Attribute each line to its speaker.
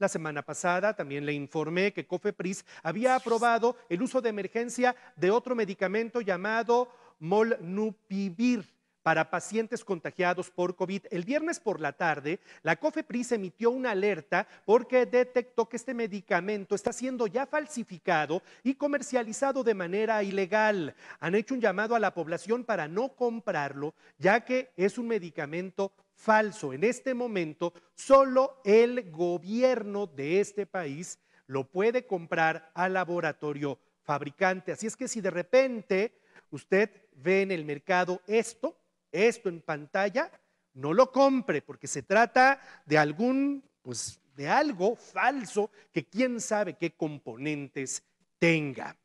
Speaker 1: La semana pasada también le informé que COFEPRIS había aprobado el uso de emergencia de otro medicamento llamado molnupivir para pacientes contagiados por COVID. El viernes por la tarde, la COFEPRIS emitió una alerta porque detectó que este medicamento está siendo ya falsificado y comercializado de manera ilegal. Han hecho un llamado a la población para no comprarlo, ya que es un medicamento falso. En este momento, solo el gobierno de este país lo puede comprar al laboratorio fabricante. Así es que si de repente usted ve en el mercado esto, esto en pantalla, no lo compre porque se trata de algún, pues, de algo falso que quién sabe qué componentes tenga.